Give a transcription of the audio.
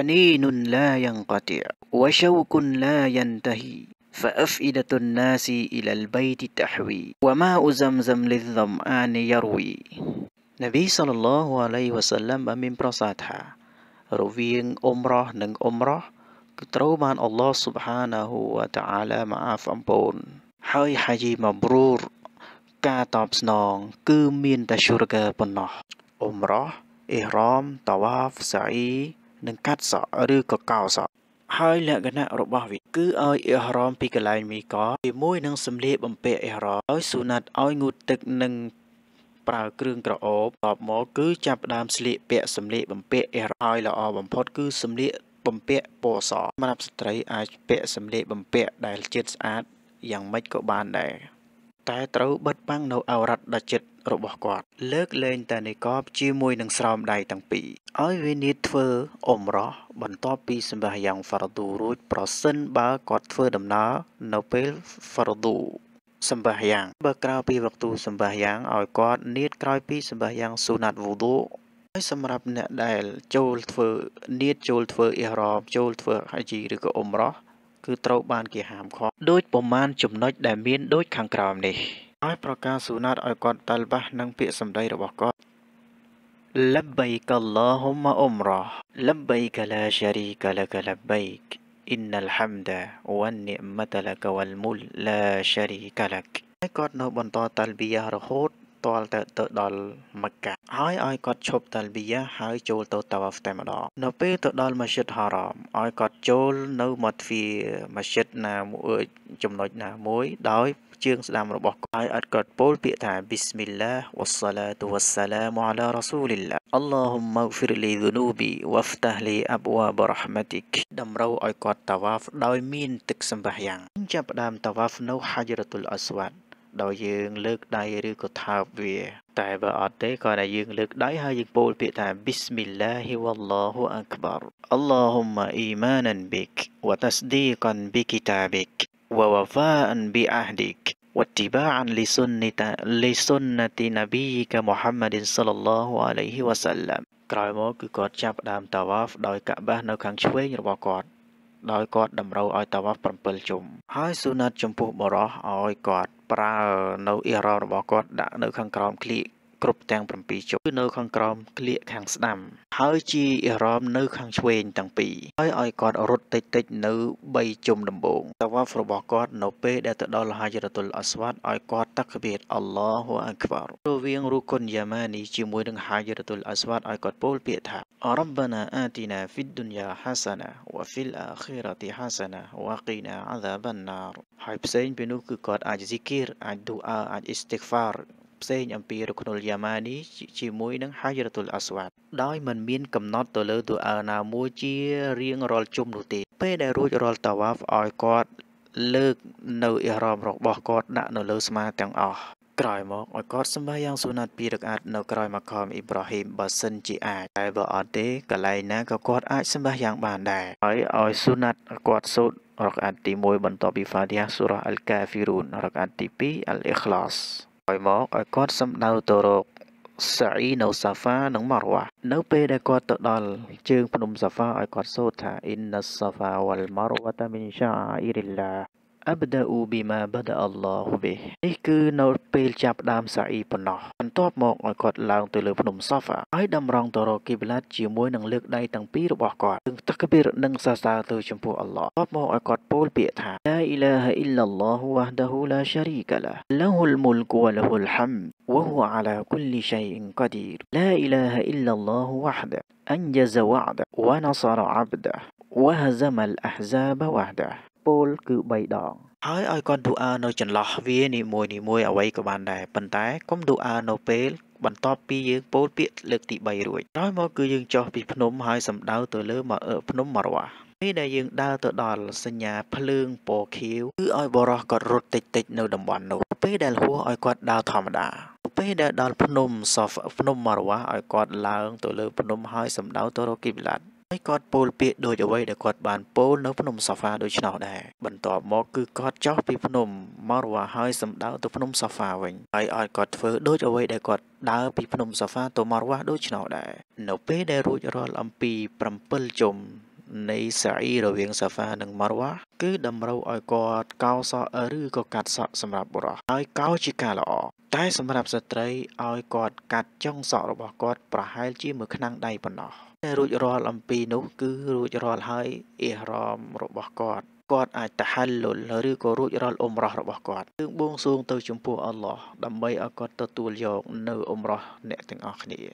حنين لا ينقطع وشوق لا ينتهي فأفئدة الناس إلى البيت تحوي وماء زمزم للظمآن يروي نبي صلى الله عليه وسلم من برساتها روين أمره نن أمره كترومان الله سبحانه وتعالى مع فمبون حي حجي مبرور كاتب سنون كمين تشرك بنه أمره إهرام طواف سعي និងកាត់សក់ឬក៏កោសក់ហើយលក្ខណៈរបស់វាគឺឲ្យអ៊ីហ្រ៉មពីកន្លែងមីកជាមួយនឹងសម្លៀកបំពាក់អ៊ីហ្រ៉មឲ្យសុណាត់ឲ្យងូតទឹកនិងប្រើគ្រឿងក្រអូបតបមកគឺចាប់ផ្ដើមស្លៀកពាក់សម្លៀកបំពាក់អ៊ីហ្រ៉មឲ្យល្អបំផុត គឺសម្លៀកបំពាក់ពណ៌សសម្រាប់ស្ត្រីអាចពាក់សម្លៀកបំពាក់ដែលជាតិស្អាតយ៉ាងម៉េចក៏បានដែរតែត្រូវបិទបាំងនៅអវរតដ៏ចិត្តរបស់គាត់លើកលែងតែនេកបជាមួយនឹងស្រោមដៃទាំងពីរឲ្យវិនិច្ឆ័យធ្វើអមរោះបន្ទាប់ពី សម្រាប់យ៉ាងហ្វារឌូរួចប្រសិនបើគាត់ធ្វើដំណើរនៅពេលហ្វារឌូសម្បាយ៉ាងបើក្រៅពីវក្ទូសម្បាយ៉ាងឲ្យគាត់នៀតក្រោយពីសម្បាយ៉ាងស៊ូណាត់វូឌូហើយសម្រាប់អ្នកដែលចូលធ្វើនៀតចូលធ្វើអ៊ីរ៉មចូលធ្វើហាជីឬក៏អ៊ុំរ៉ោះគឺត្រូវបានគេហាមឃាត់ដោយប្រមាណចំណុចដែលមានដូចខាងក្រោមនេះឲ្យប្រកាសសុណាតឲ្យគាត់តលបះនឹងពាក្យសម្ដីរបស់គាត់ لبيك اللهم أمره لبيك لا شريك لك لبيك إن الحمد والنعمة لك والمل لا شريك لك ហើយគាត់នៅបន្តតលប៊ីយ៉ារហូតតលទៅទៅដល់មក្កាហើយឲ្យគាត់ឈប់តាលប៊ីយ៉ាហើយចូលទៅតាវ៉ាហ្វតែម្ដងនៅពេលទៅដល់មស្ជីតហារ៉មឲ្យគាត់ចូលនៅមាត់ទ្វារមស្ជីតណាមួយចំណុចណាមួយដោយជើងស្ដាំរបស់គាត់ឲ្យអត់គាត់ពោលពាក្យថា Bismillah wassalatu wassalamu ala rasulillah Allahumma ighfir li dhunubi waftah li abwaab rahmatik តម្រូវឲ្យគាត់តាវ៉ាហ្វដោយមានទឹកសម្បះយ៉ាងចាប់ផ្ដើមតាវ៉ាហ្វនៅ Hajratul Aswad ដោយយើងលើកដៃឬក៏ថើបវាតែបើអត់ទេគ្រាន់តែយើងលើកដៃហើយយើងពោលពាក្យថា Bismillahi wallahu akbar Allahumma imanan bik wa tasdiqan bi kitabik wa wafaan bi ahdik واتباعا لسنة نبيك محمد صلى الله عليه وسلم ដោយគាត់តម្រូវឲ្យតាវ៉ា7ជុំហើយស៊ូណាត់ចំពោះបរោះឲ្យគាត់ប្រើនៅអ៊ីរ៉ារបស់គាត់ដាក់នៅខាងក្រោមគ្លៀកគ្រប់ទាំង7ជុកគឺនៅខាងក្រោមក្លៀកខាងស្ដាំហើយជាអារម្មណ៍នៅខាងឆ្វេងទាំងពីរហើយឲ្យគាត់រត់តិចតិចនៅ3ជុំដំបូងតាវ៉ាហ្វរបស់គាត់នៅពេលដែលទៅដល់លហាយរតុលអស្វាតឲ្យគាត់តក្បៀតអល់ឡោះអាក្បាររវាងរូគុនយ៉ាម៉ានីជាមួយនឹងហាយរតុលអស្វាតឲ្យគាត់ពោលពាក្យថាអរ៉ាប់ណាអាទីណាហ្វីដឌុនយ៉ាហាសាណាវ៉ាហ្វីលអាខីរ៉ាទីហាសាណាវ៉ាគីណាអាហ្សាបានណារហើយផ្សេងពីនោះគឺគាត់អាចហ្ស៊ីគីរអាចឌូអាអាចអ៊ីស្តិកហ្វារផ្សេងអំពីរុក្ខនុលយ៉ាម៉ានីជាមួយនឹងហាយរតុលអស្វាតដោយមិនមានកំណត់ទៅលើតួអើណាមួយជារៀងរាល់ជុំនោះទេពេលដែលរួចរាល់តាវ៉ាហ្វឲ្យគាត់លើកនៅអ៊ីរ៉ាមរបស់គាត់ដាក់នៅលើស្មាទាំងអស់ក្រោយមកឲ្យគាត់សម្បាយ៉ាងសុណាត់ពីរកអាត់នៅក្រោយមកខមអ៊ីប្រាហ៊ីមបើសិនជាអាចតែបើអត់ទេកន្លែងណាក៏គាត់អាចសម្បាយ៉ាងបានដែរហើយឲ្យសុណាត់គាត់សូត្ររកអាត់ទី1បន្ទាប់ពីហ្វាទីហាសូរ៉ាអលកាហ្វីរូនរកអាត់ទី2អលអ៊ីខ្លាសក្រោយមកឲ្យគាត់សម្ដៅទៅរកសាអ៊ីនៅសាហ្វានិងម៉ារវ៉ានៅពេលដែលគាត់ទៅដល់ជើងភ្នំសាហ្វាឲ្យគាត់សូត្រថាអ៊ីនណាសាហ្វាវ៉ាល់ម៉ារវ៉ាតាមីនសាអ៊ីរីឡា أبدأ بما بدأ الله به إيكو نور بيل جاب دام سعي بناه انتواب موك ngoي قد لانغ تلو بنوم صفا اي دام رانغ تورو كيبلات جي موي نن لك داي تنغ بي ربا قد تنغ تكبير نن ساسا تلو جمبو الله انتواب موك ngoي قد بول بيئتها لا إله إلا الله وحده لا شريك له له الملك وله الحمد وهو على كل شيء قدير لا إله إلا الله وحده أنجز وعده ونصر عبده وهزم الأحزاب وحده ពោលគឺ3ដងហើយឲ្យកូនឌូអានៅចន្លោះវានីមួយនីមួយអ្វីក៏បានដែរប៉ុន្តែកុំឌូអានៅពេលបន្ទាប់ពីយើងពោលពាក្យលើកទី3រួចក្រោយមកគឺយើងចុះពីភ្នំហើយសម្ដៅទៅលើមកភ្នំមរវ៉ាពេលដែលយើងដើរទៅដល់សញ្ញាភ្លើងពណ៌ខៀវគឺឲ្យបរោះគាត់រត់តិចតិចនៅតំបន់នោះពេលដែលហួរឲ្យគាត់ដើរធម្មតាពេលដែលដល់ភ្នំសោះភ្នំមរវ៉ាឲ្យគាត់ឡើងទៅលើភ្នំហើយសម្ដៅទៅរកគីបឡាត់ហើយគាត់ពោលពាក្យដូចអ្វីដែលគាត់បានពោលនៅភ្នំសាហ្វាដូច្នោះដែរបន្ទាប់មកគឺគាត់ចុះពីភ្នំមករវ៉ាហើយសម្ដៅទៅភ្នំសាហ្វាវិញហើយឲ្យគាត់ធ្វើដូចអ្វីដែលគាត់ដើរពីភ្នំសាហ្វាទៅមករវ៉ាដូច្នោះដែរនៅពេលដែលរួចរាល់អំពី7ជុំនៃសាអ៊ីរវាងសាហ្វានិងម៉ារវ៉ាគឺតម្រូវឲ្យគាត់កោសក់ឬក៏កាត់សក់សម្រាប់បុរសហើយកោជាការល្អតែសម្រាប់ស្ត្រីឲ្យគាត់កាត់ចុងសក់របស់គាត់ប្រហែលជាមួយខ្នងដៃប៉ុណ្ណោះតែរួចរាល់អំពីនោះ គឺរួចរាល់ហើយអ៊ីហ្រ៉មរបស់គាត់គាត់អាចតហលុលឬក៏រួចរាល់អ៊ុំរ៉ោះរបស់គាត់គឺបួងសួងទៅចំពោះអល់ឡោះដើម្បីឲ្យគាត់ទទួលយកនៅអ៊ុំរ៉ោះអ្នកទាំងអស់គ្នា